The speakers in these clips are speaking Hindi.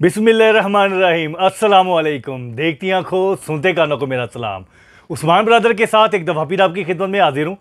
बिसमीम असलकुम देखती आंखों सुनते कानों को मेरा सलाम उस्मान ब्रदर के साथ एक दफ़ा फिर आपकी खिदमत में हाजिर हूँ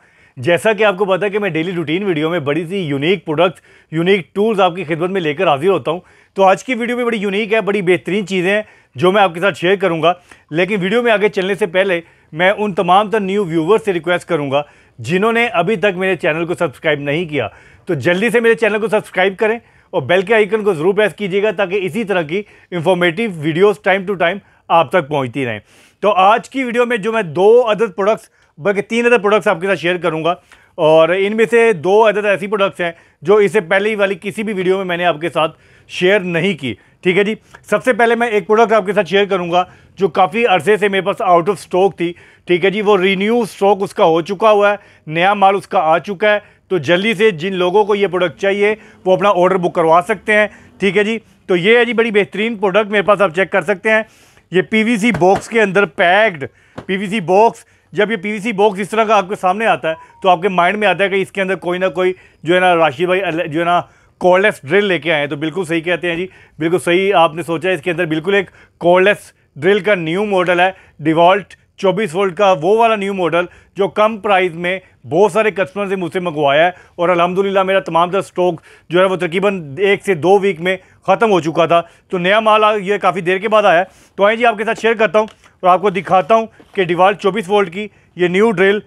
जैसा कि आपको पता है कि मैं डेली रूटीन वीडियो में बड़ी सी यूनिक प्रोडक्ट्स यूनिक टूल्स आपकी खिदमत में लेकर हाजिर होता हूँ तो आज की वीडियो भी बड़ी यूनिक है बड़ी बेहतरीन चीज़ें हैं जो मैं आपके साथ शेयर करूँगा लेकिन वीडियो में आगे चलने से पहले मैं उन तमाम तर न्यू व्यूवर्स से रिक्वेस्ट करूँगा जिन्होंने अभी तक मेरे चैनल को सब्सक्राइब नहीं किया तो जल्दी से मेरे चैनल को सब्सक्राइब करें और बेल के आइकन को ज़रूर प्रेस कीजिएगा ताकि इसी तरह की informative videos time to time आप तक पहुंचती रहें तो आज की वीडियो में जो मैं दो अदद प्रोडक्ट्स बल्कि तीन अदद प्रोडक्ट्स आपके साथ शेयर करूँगा और इनमें से दो अदद ऐसी प्रोडक्ट्स हैं जो इससे पहले ही वाली किसी भी वीडियो में मैंने आपके साथ शेयर नहीं की ठीक है जी सबसे पहले मैं एक प्रोडक्ट आपके साथ शेयर करूंगा जो काफ़ी अरसे से मेरे पास आउट ऑफ स्टॉक थी ठीक है जी वो रीन्यू स्टॉक उसका हो चुका हुआ है नया माल उसका आ चुका है तो जल्दी से जिन लोगों को ये प्रोडक्ट चाहिए वो अपना ऑर्डर बुक करवा सकते हैं ठीक है जी तो ये है जी बड़ी बेहतरीन प्रोडक्ट मेरे पास आप चेक कर सकते हैं ये पीवीसी बॉक्स के अंदर पैक्ड पीवीसी बॉक्स जब ये पीवीसी बॉक्स इस तरह का आपके सामने आता है तो आपके माइंड में आता है कि इसके अंदर कोई ना कोई जो है ना राशि भाई जो है ना कॉर्डलेस ड्रिल लेके आए हैं तो बिल्कुल सही कहते हैं जी बिल्कुल सही आपने सोचा इसके अंदर बिल्कुल एक कॉर्डलेस ड्रिल का न्यू मॉडल है डिवॉल्ट 24 वोल्ट का वो वाला न्यू मॉडल जो कम प्राइस में बहुत सारे कस्टमर ने मुझसे मंगवाया है और अलहमदिल्ला मेरा तमाम तर स्टॉक जो है वो तकरीबन एक से दो वीक में ख़त्म हो चुका था तो नया माल ये काफ़ी देर के बाद आया तो आए जी आपके साथ शेयर करता हूँ और आपको दिखाता हूँ कि डिवाल चौबीस वोल्ट की ये न्यू ड्रिल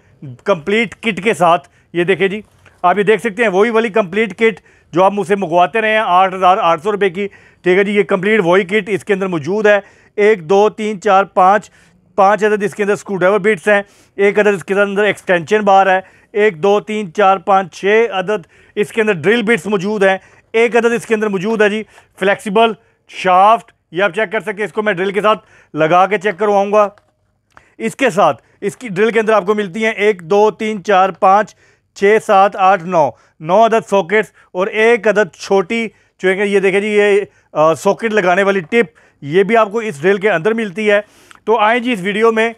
कम्प्लीट किट के साथ ये देखें जी आप ये देख सकते हैं वही वाली कम्प्लीट किट जो आप मुझसे मंगवाते रहे हैं आठ हज़ार आठ सौ रुपये की ठीक है जी ये कम्प्लीट वही किट इसके अंदर मौजूद है एक दो तीन चार पाँच पाँच अदद इसके अंदर स्क्रू ड्राइवर बिट्स हैं एक अदद इसके अंदर एक्सटेंशन बार है एक दो तीन चार पाँच छः अदद इसके अंदर ड्रिल बिट्स मौजूद हैं एक अदद इसके अंदर मौजूद है जी फ्लैक्सीबल शाफ्ट ये आप चेक कर सकते हैं इसको मैं ड्रिल के साथ लगा के चेक करवाऊँगा इसके साथ इसकी ड्रिल के अंदर आपको मिलती हैं एक दो तीन चार पाँच छः सात आठ नौ नौ अदद सॉकेट्स और एक अदद छोटी जो ये देखें जी ये सॉकेट लगाने वाली टिप ये भी आपको इस ड्रिल के अंदर मिलती है तो आए जी इस वीडियो में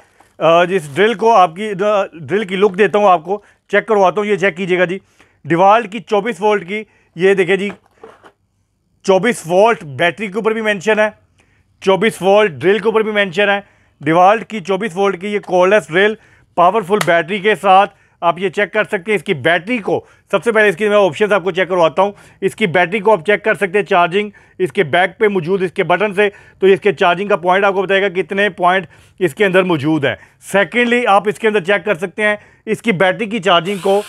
जिस ड्रिल को आपकी ड्रिल की लुक देता हूँ आपको चेक करवाता हूँ ये चेक कीजिएगा जी डिवाल्ट की 24 वोल्ट की ये देखिए जी 24 वोल्ट बैटरी के ऊपर भी मेंशन है 24 वोल्ट ड्रिल के ऊपर भी मेंशन है डिवाल्ट की 24 वोल्ट की ये कॉलेस ड्रिल पावरफुल बैटरी के साथ आप ये चेक कर सकते हैं इसकी बैटरी को सबसे पहले इसकी मैं ऑप्शन आपको चेक करवाता हूँ इसकी बैटरी को आप चेक कर सकते हैं चार्जिंग इसके बैक पे मौजूद इसके बटन से तो इसके चार्जिंग का पॉइंट आपको बताएगा कितने पॉइंट इसके अंदर मौजूद है सेकेंडली आप इसके अंदर चेक कर सकते हैं इसकी बैटरी की चार्जिंग को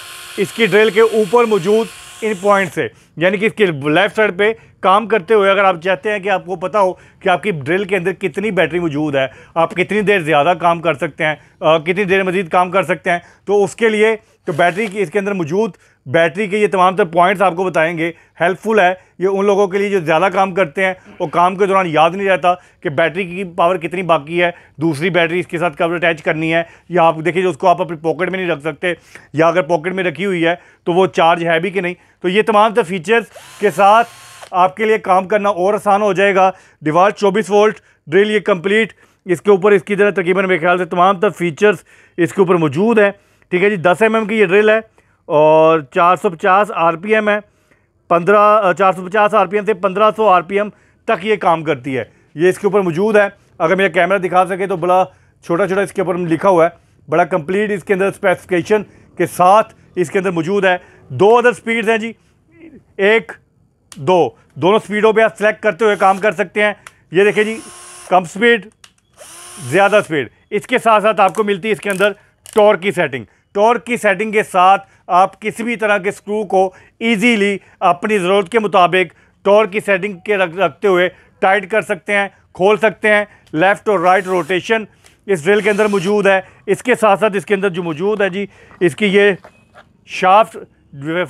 इसकी ड्रिल के ऊपर मौजूद इन पॉइंट से यानी कि इसके लेफ्ट साइड पे काम करते हुए अगर आप चाहते हैं कि आपको पता हो कि आपकी ड्रिल के अंदर कितनी बैटरी मौजूद है आप कितनी देर ज़्यादा काम कर सकते हैं आ, कितनी देर मज़ीद काम कर सकते हैं तो उसके लिए तो बैटरी की इसके अंदर मौजूद बैटरी के ये तमाम तर पॉइंट्स आपको बताएंगे हेल्पफुल है ये उन लोगों के लिए जो ज़्यादा काम करते हैं और काम के दौरान याद नहीं रहता कि बैटरी की पावर कितनी बाकी है दूसरी बैटरी इसके साथ कब अटैच करनी है या आप देखिए उसको आप अपने पॉकेट में नहीं रख सकते या अगर पॉकेट में रखी हुई है तो वो चार्ज है भी कि नहीं तो ये तमाम तर फीचर्स के साथ आपके लिए काम करना और आसान हो जाएगा दीवार 24 वोल्ट ड्रिल ये कंप्लीट इसके ऊपर इसकी तरह तकरीबन मेरे ख्याल से तमाम तर फीचर्स इसके ऊपर मौजूद हैं ठीक है जी दस एम mm की ये ड्रिल है और चार सौ पचास आर पी एम है पंद्रह चार सौ पचास आर पी एम से पंद्रह सौ आर पी एम तक ये काम करती है ये इसके ऊपर मौजूद है अगर मेरा कैमरा दिखा सके तो बड़ा छोटा छोटा इसके ऊपर लिखा हुआ है बड़ा कंप्लीट इसके अंदर स्पेसिफिकेशन के साथ इसके अंदर मौजूद है दो अदर स्पीड्स हैं जी एक दो दोनों स्पीडों पे आप सेलेक्ट करते हुए काम कर सकते हैं ये देखिए जी कम स्पीड ज़्यादा स्पीड इसके साथ साथ आपको मिलती है इसके अंदर टॉर्क की सेटिंग टॉर्क की सेटिंग के साथ आप किसी भी तरह के स्क्रू को इजीली अपनी ज़रूरत के मुताबिक टॉर्क की सेटिंग के रख रखते हुए टाइट कर सकते हैं खोल सकते हैं लेफ़्ट और राइट रोटेशन इस ड्रिल के अंदर मौजूद है इसके साथ साथ इसके अंदर जो मौजूद है जी इसकी ये शाफ्ट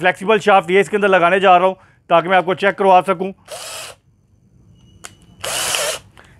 फ्लेक्सिबल शाफ्ट ये इसके अंदर लगाने जा रहा हूँ ताकि मैं आपको चेक करवा सकूँ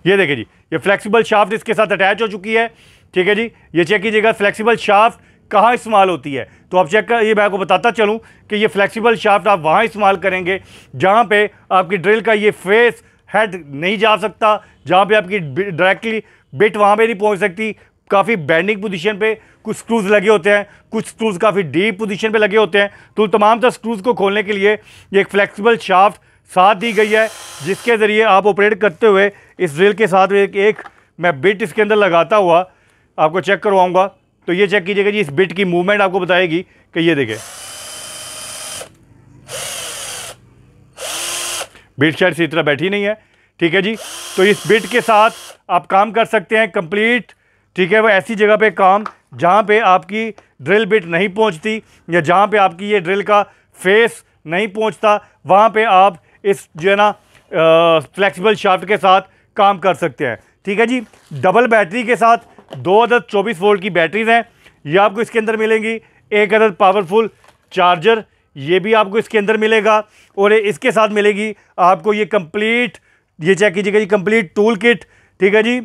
ये देखिए जी ये फ्लेक्सिबल शाफ्ट इसके साथ अटैच हो चुकी है ठीक है जी ये चेक कीजिएगा फ्लेक्सिबल शाफ्ट कहाँ इस्तेमाल होती है तो आप चेक कर ये मैं आपको बताता चलूँ कि ये फ्लेक्सिबल शाफ्ट आप वहाँ इस्तेमाल करेंगे जहाँ पे आपकी ड्रिल का ये फेस हेड नहीं जा सकता जहाँ पे आपकी डायरेक्टली बिट वहाँ पे नहीं पहुँच सकती काफ़ी बैंडिंग पोजीशन पे कुछ स्क्रूज़ लगे होते हैं कुछ स्क्रूज़ काफ़ी डीप पोजीशन पे लगे होते हैं तो तमाम तरह स्क्रूज़ को खोलने के लिए ये एक फ्लेक्सिबल शाफ्ट साथ दी गई है जिसके ज़रिए आप ऑपरेट करते हुए इस ड्रिल के साथ एक, एक मैं बिट इसके अंदर लगाता हुआ आपको चेक करवाऊँगा तो ये चेक कीजिएगा जी इस बिट की मूवमेंट आपको बताएगी कि ये देखें बिट शायद इसी तरह बैठी नहीं है ठीक है जी तो इस बिट के साथ आप काम कर सकते हैं कंप्लीट ठीक है वह ऐसी जगह पे काम जहाँ पे आपकी ड्रिल बिट नहीं पहुँचती या जहाँ पे आपकी ये ड्रिल का फेस नहीं पहुँचता वहाँ पे आप इस जो है ना फ्लैक्सीबल शाफ्ट के साथ काम कर सकते हैं ठीक है जी डबल बैटरी के साथ दो अदद चौबीस वोल्ट की बैटरीज हैं ये आपको इसके अंदर मिलेंगी एक अदद पावरफुल चार्जर ये भी आपको इसके अंदर मिलेगा और इसके साथ मिलेगी आपको ये कंप्लीट ये चेक कीजिएगा जी कंप्लीट टूल किट ठीक है जी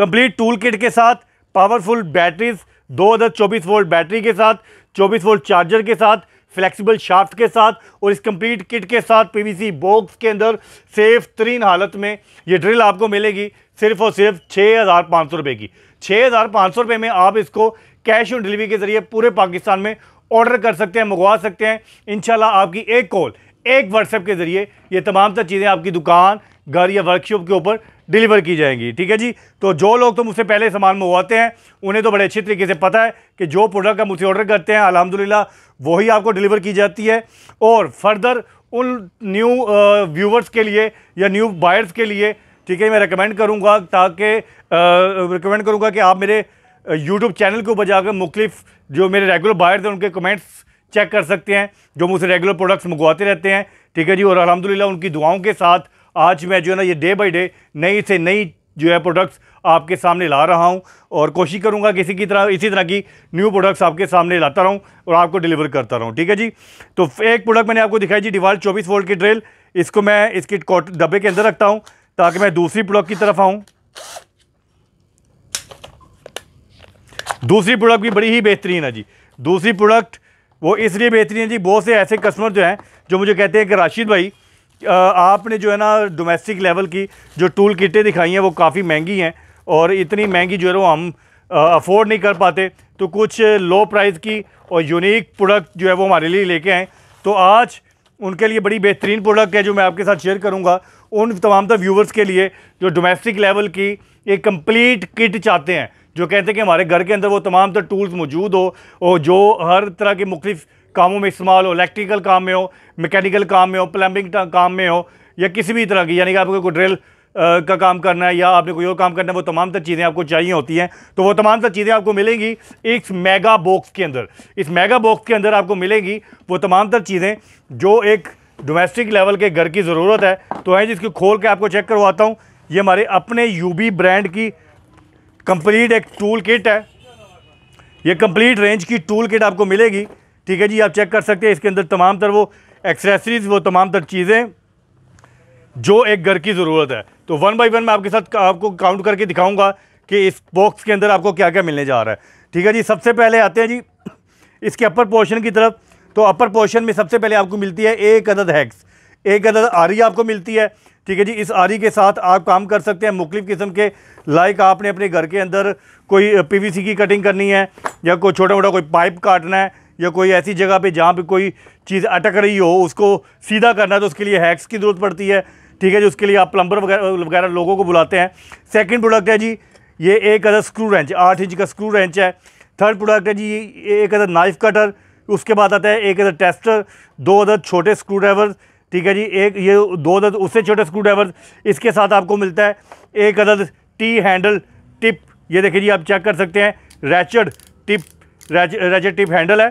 कंप्लीट टूल किट के साथ पावरफुल बैटरीज दो अदर चौबीस वोल्ट बैटरी के साथ चौबीस वोल्ट चार्जर के साथ फ्लेक्सिबल शाफ्ट के साथ और इस कंप्लीट किट के साथ पीवीसी बॉक्स के अंदर सेफ तरीन हालत में ये ड्रिल आपको मिलेगी सिर्फ और सिर्फ छः हज़ार पाँच सौ रुपये की छः हज़ार पाँच सौ रुपये में आप इसको कैश ऑन डिलीवरी के ज़रिए पूरे पाकिस्तान में ऑर्डर कर सकते हैं मंगवा सकते हैं इन आपकी एक कॉल एक व्हाट्सएप के ज़रिए ये तमाम सर चीज़ें आपकी दुकान घर या वर्कशॉप के ऊपर डिलीवर की जाएंगी ठीक है जी तो जो लोग तो मुझसे पहले सामान मंगवाते हैं उन्हें तो बड़े अच्छे तरीके से पता है कि जो प्रोडक्ट हम मुझसे ऑर्डर करते हैं अलहमदिल्ला वही आपको डिलीवर की जाती है और फर्दर उन न्यू व्यूवर्स के लिए या न्यू बायर्स के लिए ठीक है मैं रिकमेंड करूँगा ताकि रिकमेंड करूँगा कि आप मेरे यूट्यूब चैनल के ऊपर जाकर मुख्तफ जो मेरे रेगुलर बायर्स हैं उनके कमेंट्स चेक कर सकते हैं जो मुझसे रेगुलर प्रोडक्ट्स मंगवाते रहते हैं ठीक है जी और अलहमदिल्ला उनकी दुआओं के साथ आज मैं जो है ना ये डे बाई डे नई से नई जो है प्रोडक्ट्स आपके सामने ला रहा हूँ और कोशिश करूँगा किसी की तरह इसी तरह की न्यू प्रोडक्ट्स आपके सामने लाता रहूँ और आपको डिलीवर करता रहूँ ठीक है जी तो एक प्रोडक्ट मैंने आपको दिखाई जी डिवाल चौबीस वोल्ट की ड्रिल इसको मैं इसके डब्बे के अंदर रखता हूँ ताकि मैं दूसरी प्रोडक्ट की तरफ आऊँ दूसरी प्रोडक्ट भी बड़ी ही बेहतरीन है जी दूसरी प्रोडक्ट वो इसलिए बेहतरीन है जी बहुत से ऐसे कस्टमर जो हैं जो मुझे कहते हैं कि राशिद भाई आपने जो है ना डोमेस्टिक लेवल की जो टूल किटें दिखाई हैं वो काफ़ी महंगी हैं और इतनी महंगी जो है वो हम अफोर्ड नहीं कर पाते तो कुछ लो प्राइस की और यूनिक प्रोडक्ट जो है वो हमारे लिए लेके आएँ तो आज उनके लिए बड़ी बेहतरीन प्रोडक्ट है जो मैं आपके साथ शेयर करूँगा उन तमाम तर व्यूवर्स के लिए जो डोमेस्टिक लेवल की एक कम्प्लीट किट चाहते हैं जो कहते हैं कि हमारे घर के अंदर वो तमाम तर टूल्स मौजूद हो और जो हर तरह के मुख्तफ कामों में इस्तेमाल हो इलेक्ट्रिकल काम में हो मैकेनिकल काम में हो प्लम्बिंग काम में हो या किसी भी तरह की यानी कि आपको कोई ड्रिल का काम करना है या आपने कोई और काम करना है वो तमाम तर चीज़ें आपको चाहिए होती हैं तो वो तमाम तर चीज़ें आपको मिलेंगी इस मेगा बॉक्स के अंदर इस मेगा बॉक्स के अंदर आपको मिलेंगी वो तमाम तर चीज़ें जो एक डोमेस्टिक लेवल के घर की ज़रूरत है तो है जिसको खोल के आपको चेक करवाता हूँ ये हमारे अपने यू ब्रांड की कंप्लीट एक टूल किट है ये कंप्लीट रेंज की टूल किट आपको मिलेगी ठीक है जी आप चेक कर सकते हैं इसके अंदर तमाम तर वो एक्सेसरीज़ वो तमाम तर चीज़ें जो एक घर की ज़रूरत है तो वन बाई वन मैं आपके साथ आपको काउंट करके दिखाऊंगा कि इस बॉक्स के अंदर आपको क्या क्या मिलने जा रहा है ठीक है जी सबसे पहले आते हैं जी इसके अपर पोर्शन की तरफ तो अपर पोर्शन में सबसे पहले आपको मिलती है एक अदद हैक्स एक अदद आरी आपको मिलती है ठीक है जी इस आरी के साथ आप काम कर सकते हैं मुख्तु किस्म के लाइक आपने अपने घर के अंदर कोई पीवीसी की कटिंग करनी है या कोई छोटा मोटा कोई पाइप काटना है या कोई ऐसी जगह पे जहाँ पे कोई चीज़ अटक रही हो उसको सीधा करना है तो उसके लिए हैक्स की ज़रूरत पड़ती है ठीक है जो उसके लिए आप प्लम्बर वगैरह लोगों को बुलाते हैं सेकेंड प्रोडक्ट है जी ये एक अदर स्क्रू रेंच आठ इंच का स्क्रू रेंच है थर्ड प्रोडक्ट है जी एक अदर नाइफ कटर उसके बाद आता है एक अदर टेस्टर दो अदर छोटे स्क्रू ड्राइवर ठीक है जी एक ये दो अदर उससे छोटे स्क्रू ड्राइवर इसके साथ आपको मिलता है एक अदर टी हैंडल टिप ये देखिए जी आप चेक कर सकते हैं ratchet tip ratchet tip handle है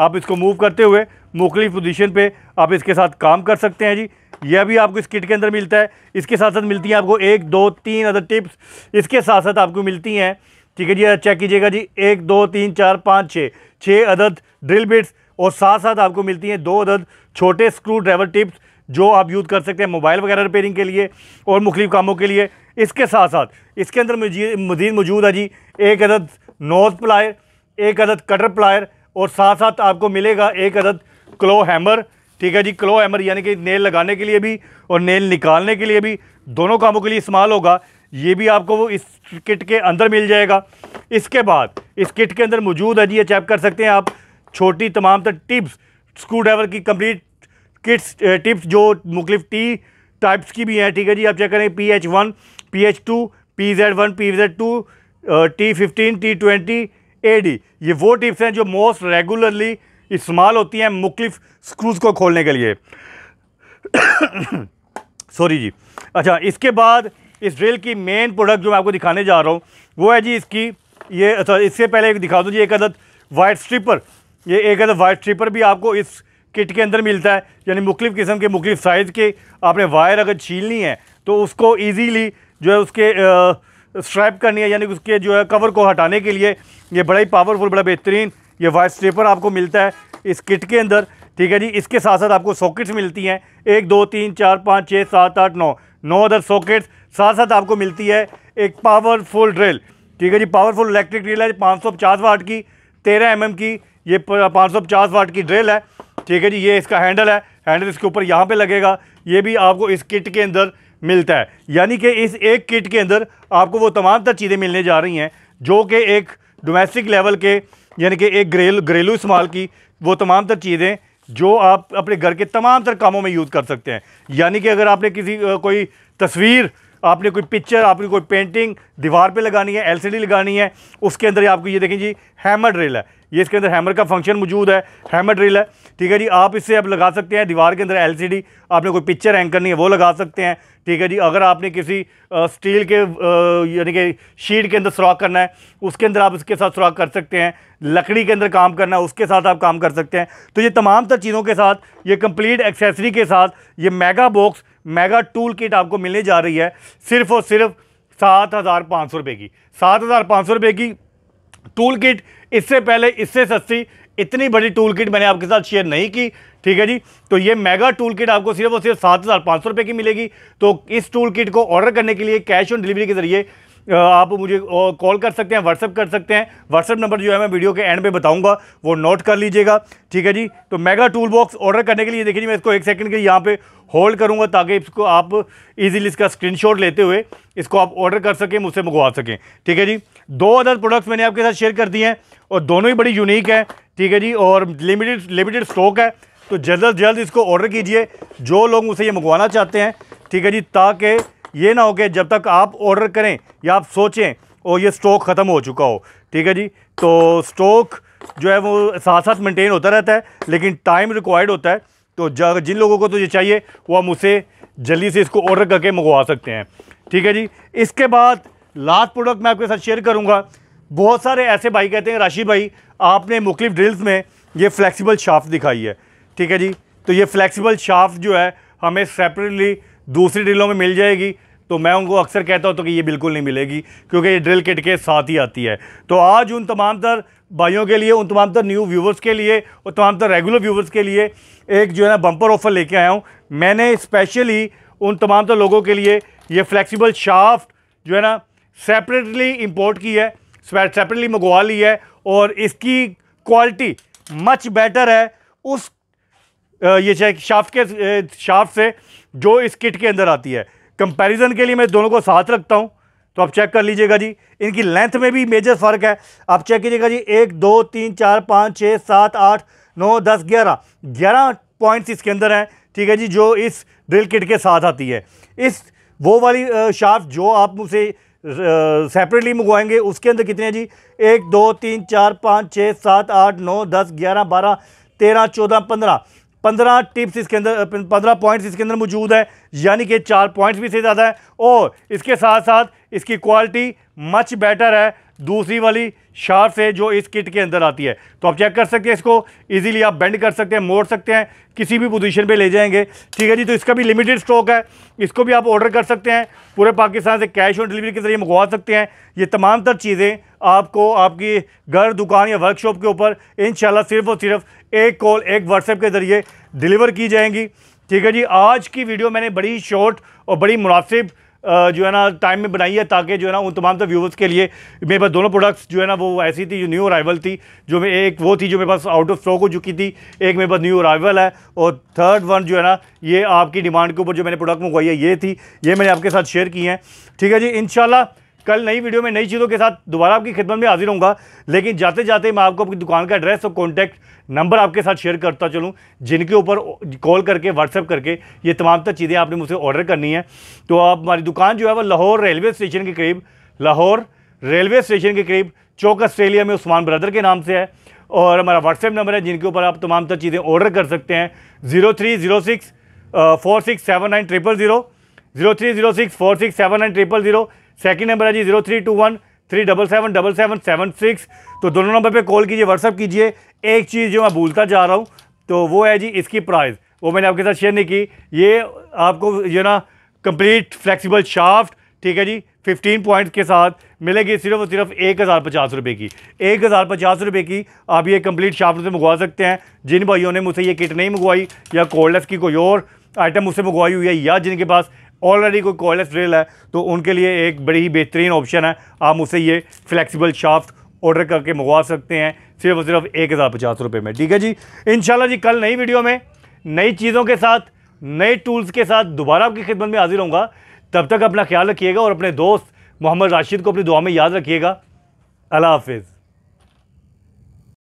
आप इसको मूव करते हुए मुख्तलि पोजीशन पे आप इसके साथ काम कर सकते हैं जी यह भी आपको इस किट के अंदर मिलता है इसके साथ साथ मिलती हैं आपको एक दो तीन अदर टिप्स इसके साथ साथ आपको मिलती हैं ठीक है जी चेक कीजिएगा जी एक दो तीन चार पाँच छः छः अदद ड्रिल बिट्स और साथ साथ आपको मिलती हैं दो अदद छोटे स्क्रू ड्राइवर टिप्स जो आप यूज़ कर सकते हैं मोबाइल वगैरह रिपेयरिंग के लिए और मुख्तु कामों के लिए इसके साथ साथ इसके अंदर मजीद मौजूद है जी एक अदद नोज प्लायर एक अदद कटर प्लायर और साथ साथ आपको मिलेगा एक अदद क्लो हैमर ठीक है जी क्लो हैमर यानी कि नेल लगाने के लिए भी और नेल निकालने के लिए भी दोनों कामों के लिए इस्तेमाल होगा ये भी आपको वो इस किट के अंदर मिल जाएगा इसके बाद इस किट के अंदर मौजूद है जी ये चेक कर सकते हैं आप छोटी तमाम तर टिप्स स्क्रू ड्राइवर की कम्प्लीट किट्स टिप्स जो मुख्तफ टी टाइप्स की भी हैं ठीक है जी आप चेक करें P H one P H two P Z one P Z two T fifteen T twenty एडी ये वो टिप्स हैं जो मोस्ट रेगुलरली इस्तेमाल होती हैं मुख्तफ स्क्रूज़ को खोलने के लिए सॉरी जी अच्छा इसके बाद इस ड्रिल की मेन प्रोडक्ट जो मैं आपको दिखाने जा रहा हूँ वो है जी इसकी ये अच्छा इससे पहले एक दिखा दूँ जी एक अदद वाइट स्ट्रिपर ये एक अदद वाइट स्ट्रिपर भी आपको इस किट के अंदर मिलता है यानी मुख्तफ किस्म के मुख्तफ साइज़ के आपने वायर अगर छीलनी है तो उसको ईजीली जो है उसके आ, स्ट्रैप करनी है यानी उसके जो है कवर को हटाने के लिए ये बड़ा ही पावरफुल बड़ा बेहतरीन ये वाइट स्टेपर आपको मिलता है इस किट के अंदर ठीक है जी इसके साथ साथ आपको सॉकेट्स मिलती हैं एक दो तीन चार पाँच छः सात आठ नौ नौ अदर सॉकेट्स साथ साथ आपको मिलती है एक पावरफुल ड्रिल ठीक है जी पावरफुल इलेक्ट्रिक ड्रिल है पाँच सौ पचास वाट की तेरह एम mm की ये पाँच सौ पचास वाट की ड्रिल है ठीक है जी ये इसका हैंडल है हैंडल इसके ऊपर यहाँ पर लगेगा ये भी आपको इस किट के अंदर मिलता है यानी कि इस एक किट के अंदर आपको वो तमाम तर चीज़ें मिलने जा रही हैं जो कि एक डोमेस्टिक लेवल के यानी कि एक घरेलू घरेलू इस्तेमाल की वो तमाम तर चीज़ें जो आप अपने घर के तमाम तर कामों में यूज़ कर सकते हैं यानी कि अगर आपने किसी कोई तस्वीर आपने कोई पिक्चर आपने कोई पेंटिंग दीवार पे लगानी है एलसीडी लगानी है उसके अंदर आपको ये देखें जी हैमर ड्रिल है ये इसके अंदर हैमर का फंक्शन मौजूद है हैमर ड्रिल है ठीक है जी आप इससे आप लगा सकते हैं दीवार के अंदर एलसीडी आपने कोई पिक्चर हैंग करनी है वो लगा सकते हैं ठीक है जी अगर आपने किसी आ, स्टील के यानी कि शीट के अंदर सुराख करना है उसके अंदर आप इसके साथ सुराख कर सकते हैं लकड़ी के अंदर काम करना है उसके साथ आप काम कर सकते हैं तो ये तमाम तर चीज़ों के साथ ये कंप्लीट एक्सेसरी के साथ ये mega box mega tool kit आपको मिलने जा रही है सिर्फ और सिर्फ सात हज़ार पाँच सौ रुपये की सात हज़ार पाँच सौ रुपये की टूल किट इससे पहले इससे सस्ती इतनी बड़ी टूल किट मैंने आपके साथ शेयर नहीं की ठीक है जी तो ये मेगा टूल किट आपको सिर्फ और सिर्फ सात हज़ार पाँच सौ रुपये की मिलेगी तो इस टूल किट को ऑर्डर करने के लिए कैश ऑन डिलीवरी के जरिए आप मुझे कॉल कर सकते हैं व्हाट्सअप कर सकते हैं व्हाट्सअप नंबर जो है मैं वीडियो के एंड पे बताऊंगा वो नोट कर लीजिएगा ठीक है जी तो मेगा टूल बॉक्स ऑर्डर करने के लिए देखिए जी मैं इसको एक सेकंड के लिए यहाँ पे होल्ड करूँगा ताकि इसको आप इजीली इसका स्क्रीनशॉट लेते हुए इसको आप ऑर्डर कर सकें मुझसे मंगवा सकें ठीक है जी दो अदर प्रोडक्ट्स मैंने आपके साथ शेयर कर दिए हैं और दोनों ही बड़ी यूनिक हैं ठीक है जी और लिमिटेड लिमिटेड स्टॉक है तो जल्द अज जल्द इसको ऑर्डर कीजिए जो लोग मुझसे ये मंगवाना चाहते हैं ठीक है जी ताकि ये ना हो कि जब तक आप ऑर्डर करें या आप सोचें और ये स्टॉक ख़त्म हो चुका हो ठीक है जी तो स्टॉक जो है वो साथ साथ मेंटेन होता रहता है लेकिन टाइम रिक्वायर्ड होता है तो जिन लोगों को तो ये चाहिए वो हम उसे जल्दी से इसको ऑर्डर करके मंगवा सकते हैं ठीक है जी इसके बाद लास्ट प्रोडक्ट मैं आपके साथ शेयर करूँगा बहुत सारे ऐसे भाई कहते हैं राशिद भाई आपने मुख्तफ ड्रिल्स में ये फ्लैक्सीबल शाफ्ट दिखाई है ठीक है जी तो ये फ्लैक्सीबल शाफ्ट जो है हमें सेपरेटली दूसरी ड्रिलों में मिल जाएगी तो मैं उनको अक्सर कहता हूँ तो कि ये बिल्कुल नहीं मिलेगी क्योंकि ये ड्रिल किट के साथ ही आती है तो आज उन तमाम तर भाइयों के लिए उन तमाम तर न्यू व्यूवर्स के लिए और तमाम तर रेगुलर व्यूवर्स के लिए एक जो है ना बम्पर ऑफर लेके आया हूँ मैंने स्पेशली उन तमाम तर लोगों के लिए ये फ्लैक्सीबल शाफ्ट जो है ना सेपरेटली इम्पोर्ट की है सेपरेटली मंगवा ली है और इसकी क्वालिटी मच बेटर है उस ये चाहे शाफ्ट के शाफ्ट से जो इस किट के अंदर आती है कंपैरिजन के लिए मैं दोनों को साथ रखता हूँ तो आप चेक कर लीजिएगा जी इनकी लेंथ में भी मेजर फ़र्क है आप चेक कीजिएगा जी एक दो तीन चार पाँच छः सात आठ नौ दस ग्यारह ग्यारह पॉइंट्स इसके अंदर हैं ठीक है जी जो इस ड्रिल किट के साथ आती है इस वो वाली शार्फ जो आप मुझे सेपरेटली मंगवाएंगे उसके अंदर कितने हैं जी एक दो तीन चार पाँच छः सात आठ नौ दस ग्यारह बारह तेरह चौदह पंद्रह पंद्रह टिप्स इसके अंदर पंद्रह पॉइंट्स इसके अंदर मौजूद है यानी कि चार पॉइंट्स भी से ज़्यादा है और इसके साथ साथ इसकी क्वालिटी मच बेटर है दूसरी वाली शार से जो इस किट के अंदर आती है तो आप चेक कर सकते हैं इसको इजीली आप बेंड कर सकते हैं मोड़ सकते हैं किसी भी पोजीशन पे ले जाएंगे ठीक है जी तो इसका भी लिमिटेड स्टॉक है इसको भी आप ऑर्डर कर सकते हैं पूरे पाकिस्तान से कैश ऑन डिलीवरी के ज़रिए मंगवा सकते हैं ये तमाम तर चीज़ें आपको आपकी घर दुकान या वर्कशॉप के ऊपर इन सिर्फ और सिर्फ एक कॉल एक व्हाट्सएप के ज़रिए डिलीवर की जाएंगी ठीक है जी आज की वीडियो मैंने बड़ी शॉर्ट और बड़ी मुनासिब जो है ना टाइम में बनाई है ताकि जो है ना उन तमाम तो व्यूवर्स के लिए मेरे पास दोनों प्रोडक्ट्स जो है ना वो ऐसी थी जो न्यू अराइवल थी जो मैं एक वो थी जो मेरे पास आउट ऑफ स्टॉक हो चुकी थी एक मेरे पास न्यू अराइवल है और थर्ड वन जो है ना ये आपकी डिमांड के ऊपर जो मैंने प्रोडक्ट मंगवाई है ये थी ये मैंने आपके साथ शेयर की है ठीक है जी इन कल नई वीडियो में नई चीज़ों के साथ दोबारा आपकी खिदमत में हाजिर होंगे लेकिन जाते जाते मैं आपको अपनी दुकान का एड्रेस और कॉन्टैक्ट नंबर आपके साथ शेयर करता चलूँ जिनके ऊपर कॉल करके व्हाट्सअप करके ये तमाम तर चीज़ें आपने मुझसे ऑर्डर करनी है तो आप हमारी दुकान जो है वो लाहौर रेलवे स्टेशन के करीब लाहौर रेलवे स्टेशन के करीब चौक ऑस्ट्रेलिया में उस्मान ब्रदर के नाम से है और हमारा व्हाट्सएप नंबर है जिनके ऊपर आप तमाम तर चीज़ें ऑर्डर कर सकते हैं zero three zero six four six seven nine triple zero zero three zero six four six seven nine triple zero second number है जी zero three two one three double seven double seven seven six तो दोनों नंबर पे कॉल कीजिए व्हाट्सअप कीजिए एक चीज़ जो मैं भूलता जा रहा हूँ तो वो है जी इसकी प्राइस वो मैंने आपके साथ शेयर नहीं की ये आपको जो ना कंप्लीट फ्लैक्सीबल शाफ्ट ठीक है जी 15 पॉइंट के साथ मिलेगी सिर्फ और सिर्फ एक हज़ार पचास रुपये की एक हज़ार पचास रुपये की आप ये कंप्लीट शाफ्ट से मंगवा सकते हैं जिन भाइयों ने मुझसे ये किट नहीं मंगवाई या कोल्डलेस की कोई और आइटम मुझसे मंगवाई हुई है या जिनके पास ऑलरेडी कोई कॉयलेस ड्रिल है तो उनके लिए एक बड़ी ही बेहतरीन ऑप्शन है आप उसे ये फ्लेक्सिबल शाफ्ट ऑर्डर करके मंगवा सकते हैं सिर्फ और सिर्फ एक हज़ार पचास रुपये में ठीक है जी इन जी कल नई वीडियो में नई चीज़ों के साथ नए टूल्स के साथ दोबारा आपकी खिदमत में हाजिर होंगे तब तक अपना ख्याल रखिएगा और अपने दोस्त मोहम्मद राशिद को अपनी दुआ में याद रखिएगा अल्लाह हाफिज़